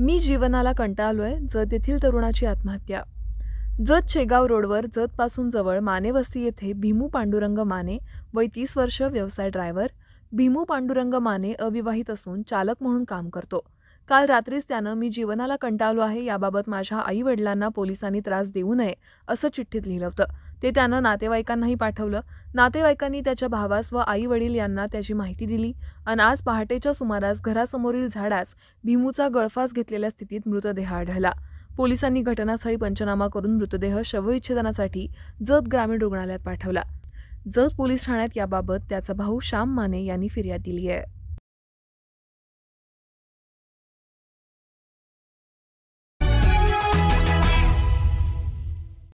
मी जीवनाला कंटाळलोय जत येथील तरुणाची आत्महत्या जत शेगाव रोडवर जतपासून जवळ मानेवस्ती येथे भीमू पांडुरंग माने वय तीस वर्ष व्यवसाय ड्रायव्हर भीमू पांडुरंग माने अविवाहित असून चालक म्हणून काम करतो काल रात्रीच त्यानं मी जीवनाला कंटाळलो आहे याबाबत माझ्या आईवडिलांना पोलिसांनी त्रास देऊ नये असं चिठ्ठीत लिहिलं होतं ते त्यानं नातेवाईकांनाही पाठवलं नातेवाईकांनी त्याच्या भावास व आई वडील यांना त्याची माहिती दिली आणि आज पहाटेच्या सुमारास घरासमोरील झाडास भीमूचा गळफास घेतलेल्या स्थितीत मृतदेह आढळला पोलिसांनी घटनास्थळी पंचनामा करून मृतदेह शवविच्छेदनासाठी जत ग्रामीण रुग्णालयात पाठवला जत पोलीस ठाण्यात याबाबत त्याचा भाऊ श्याम माने यांनी फिर्याद दिली आहे